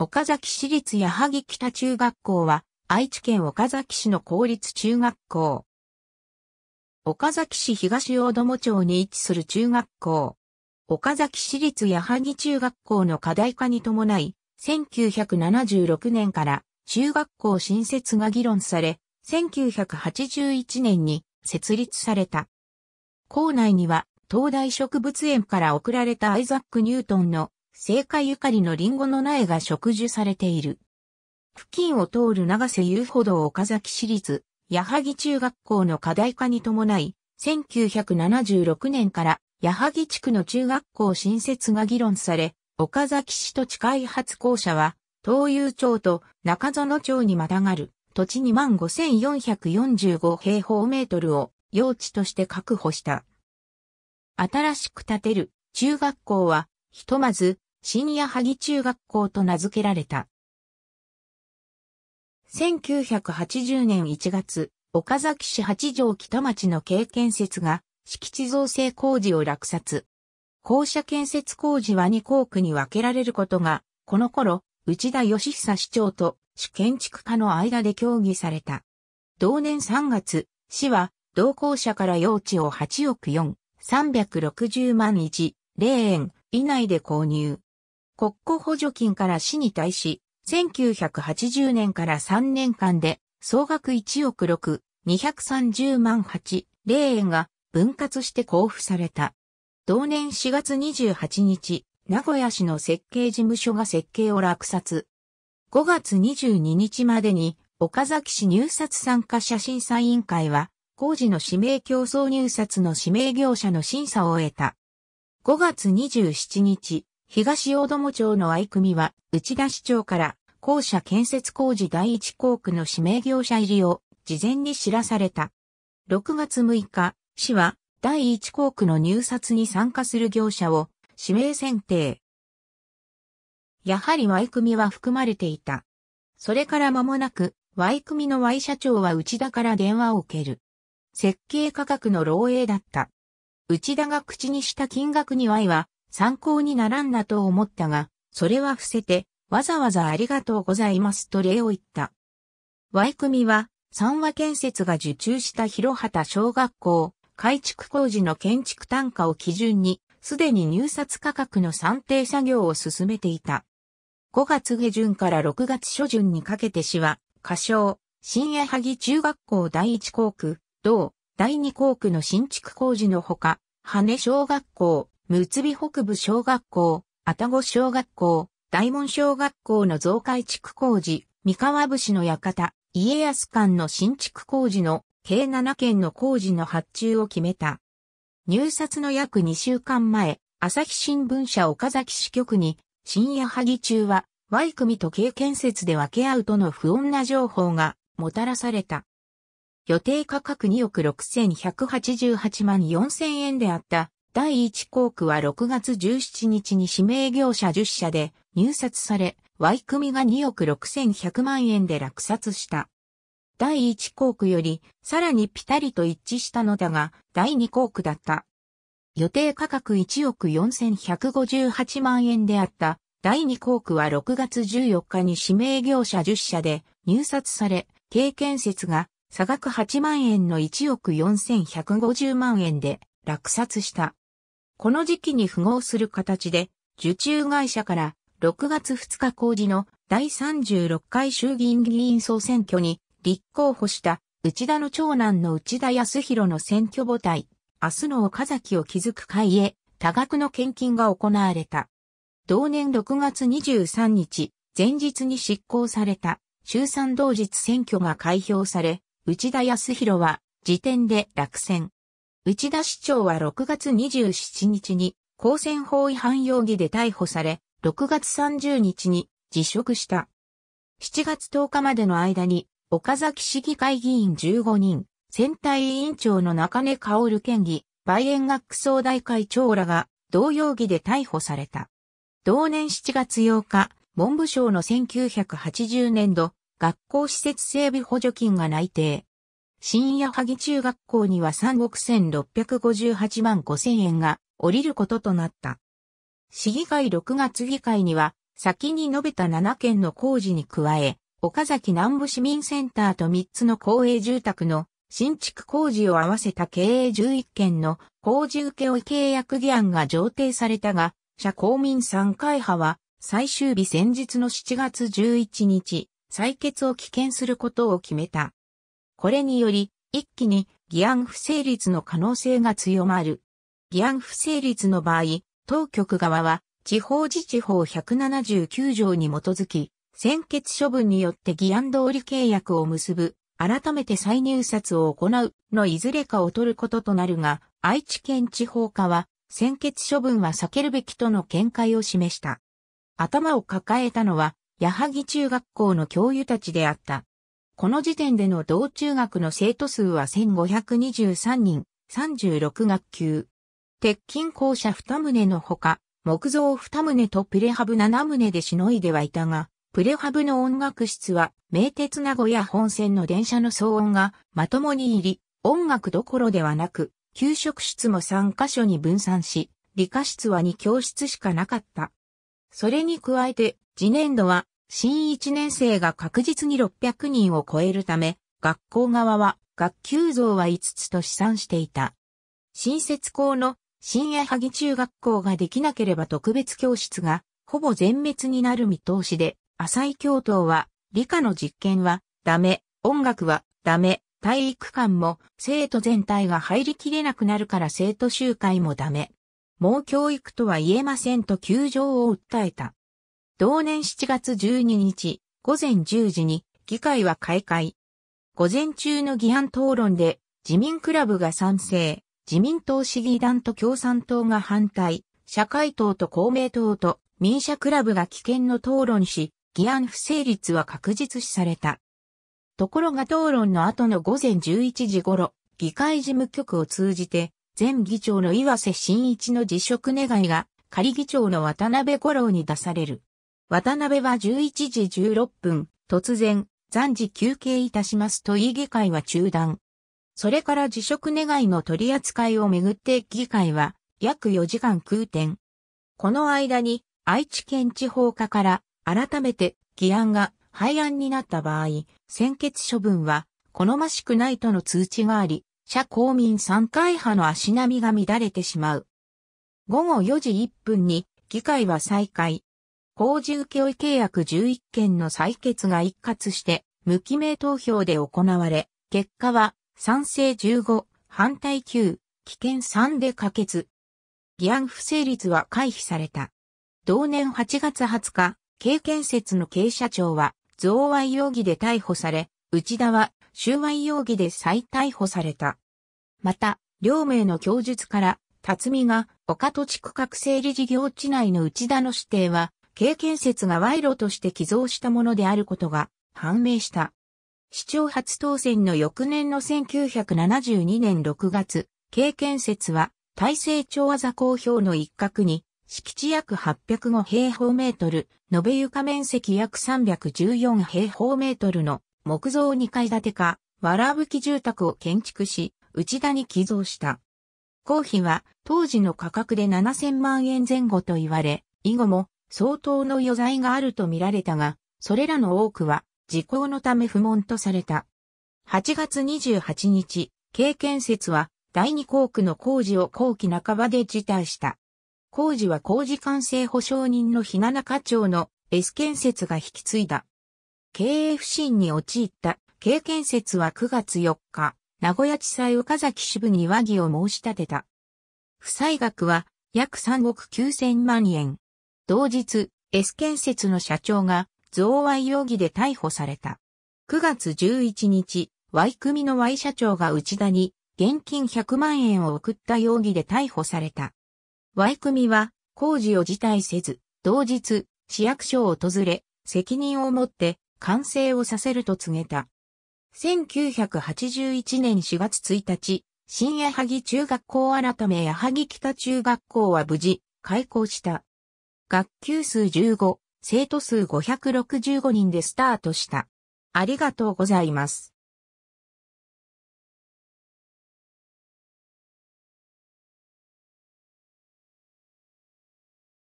岡崎市立矢作北中学校は、愛知県岡崎市の公立中学校。岡崎市東大友町に位置する中学校。岡崎市立矢作中学校の課題化に伴い、1976年から中学校新設が議論され、1981年に設立された。校内には、東大植物園から送られたアイザック・ニュートンの聖火ゆかりのリンゴの苗が植樹されている。付近を通る長瀬遊歩道岡崎市立、矢作中学校の課題化に伴い、1976年から矢作地区の中学校新設が議論され、岡崎市土地開発公社は、東遊町と中園町にまたがる土地2万5445平方メートルを用地として確保した。新しく建てる中学校は、ひとまず深夜萩中学校と名付けられた。1980年1月、岡崎市八条北町の経験設が敷地造成工事を落札。校舎建設工事は2校区に分けられることが、この頃、内田義久市長と市建築家の間で協議された。同年3月、市は同校舎から用地を8億4、360万1、0円以内で購入。国庫補助金から市に対し、1980年から3年間で総額1億6、230万8、0円が分割して交付された。同年4月28日、名古屋市の設計事務所が設計を落札。5月22日までに、岡崎市入札参加者審査委員会は、工事の指名競争入札の指名業者の審査を終えた。5月27日、東大友町の相組は、内田市長から、校舎建設工事第一工区の指名業者入りを、事前に知らされた。6月6日、市は、第一工区の入札に参加する業者を、指名選定。やはり Y 組は含まれていた。それから間もなく、Y 組の Y 社長は内田から電話を受ける。設計価格の漏洩だった。内田が口にした金額に Y は参考にならんなと思ったが、それは伏せて、わざわざありがとうございますと礼を言った。ワイ組は、三和建設が受注した広畑小学校、改築工事の建築単価を基準に、すでに入札価格の算定作業を進めていた。5月下旬から6月初旬にかけて市は、仮称、新矢萩中学校第1校区、同、第2校区の新築工事のほか、羽根小学校、むつび北部小学校、あたご小学校、大門小学校の増改築工事、三河武士の館、家康館の新築工事の計7件の工事の発注を決めた。入札の約2週間前、朝日新聞社岡崎支局に、深夜萩中は、Y 組と K 建設で分け合うとの不穏な情報がもたらされた。予定価格2億6188万4000円であった第1航空は6月17日に指名業者10社で入札され、Y 組が2億6100万円で落札した。第1航空よりさらにピタリと一致したのだが、第2航空だった。予定価格1億4158万円であった第2航空は6月14日に指名業者10社で入札され、経験説が差額8万円の1億4150万円で落札した。この時期に符合する形で、受注会社から6月2日公示の第36回衆議院議員総選挙に立候補した内田の長男の内田康弘の選挙母体、明日の岡崎を築く会へ多額の献金が行われた。同年6月23日、前日に執行された衆参同日選挙が開票され、内田康弘は時点で落選。内田市長は6月27日に公選法違反容疑で逮捕され、6月30日に辞職した。7月10日までの間に、岡崎市議会議員15人、選対委員長の中根薫県議、梅園学総大会長らが同容疑で逮捕された。同年7月8日、文部省の1980年度学校施設整備補助金が内定。深夜萩中学校には3億1658万5000円が降りることとなった。市議会6月議会には、先に述べた7件の工事に加え、岡崎南部市民センターと3つの公営住宅の新築工事を合わせた経営11件の工事請負契約議案が上呈されたが、社公民参会派は最終日先日の7月11日、採決を棄権することを決めた。これにより、一気に議案不成立の可能性が強まる。議案不成立の場合、当局側は、地方自治法179条に基づき、先決処分によって議案通り契約を結ぶ、改めて再入札を行うのいずれかを取ることとなるが、愛知県地方課は、先決処分は避けるべきとの見解を示した。頭を抱えたのは、矢作中学校の教諭たちであった。この時点での同中学の生徒数は1523人、36学級。鉄筋校舎2棟のほか、木造2棟とプレハブ7棟でしのいではいたが、プレハブの音楽室は、名鉄名古屋本線の電車の騒音がまともに入り、音楽どころではなく、給食室も3カ所に分散し、理科室は2教室しかなかった。それに加えて、次年度は新一年生が確実に600人を超えるため、学校側は学級増は5つと試算していた。新設校の新矢萩中学校ができなければ特別教室がほぼ全滅になる見通しで、浅井教頭は理科の実験はダメ、音楽はダメ、体育館も生徒全体が入りきれなくなるから生徒集会もダメ。もう教育とは言えませんと窮状を訴えた。同年7月12日、午前10時に議会は開会。午前中の議案討論で自民クラブが賛成、自民党市議団と共産党が反対、社会党と公明党と民社クラブが危険の討論し、議案不成立は確実視された。ところが討論の後の午前11時頃、議会事務局を通じて、前議長の岩瀬新一の辞職願が、仮議長の渡辺五郎に出される。渡辺は11時16分、突然、暫時休憩いたしますとい議会は中断。それから辞職願いの取り扱いをめぐって議会は約4時間空転。この間に愛知県地方課から改めて議案が廃案になった場合、先決処分は好ましくないとの通知があり、社公民参会派の足並みが乱れてしまう。午後4時1分に議会は再開。工事請負契約11件の採決が一括して、無記名投票で行われ、結果は、賛成15、反対9、危険3で可決。議案不成立は回避された。同年8月20日、経験説の経社長は、贈賄容疑で逮捕され、内田は、収賄容疑で再逮捕された。また、両名の供述から、辰巳が、岡戸地区覚醒理事業地内の内田の指定は、経験説が賄賂として寄贈したものであることが判明した。市長初当選の翌年の1972年6月、経験説は大成町技公表の一角に敷地約805平方メートル、延べ床面積約314平方メートルの木造2階建てか、わらぶき住宅を建築し、内田に寄贈した。公費は当時の価格で7000万円前後と言われ、以後も相当の余罪があると見られたが、それらの多くは、時効のため不問とされた。8月28日、経験説は、第二工区の工事を後期半ばで辞退した。工事は工事完成保証人の日七課長の S 建設が引き継いだ。経営不振に陥った経験説は9月4日、名古屋地裁岡崎支部に和議を申し立てた。負債額は約3億9000万円。同日、S 建設の社長が贈賄容疑で逮捕された。9月11日、Y 組の Y 社長が内田に現金100万円を送った容疑で逮捕された。Y 組は工事を辞退せず、同日、市役所を訪れ、責任を持って完成をさせると告げた。1981年4月1日、新矢萩中学校改め矢萩北中学校は無事、開校した。学級数15、生徒数565人でスタートした。ありがとうございます。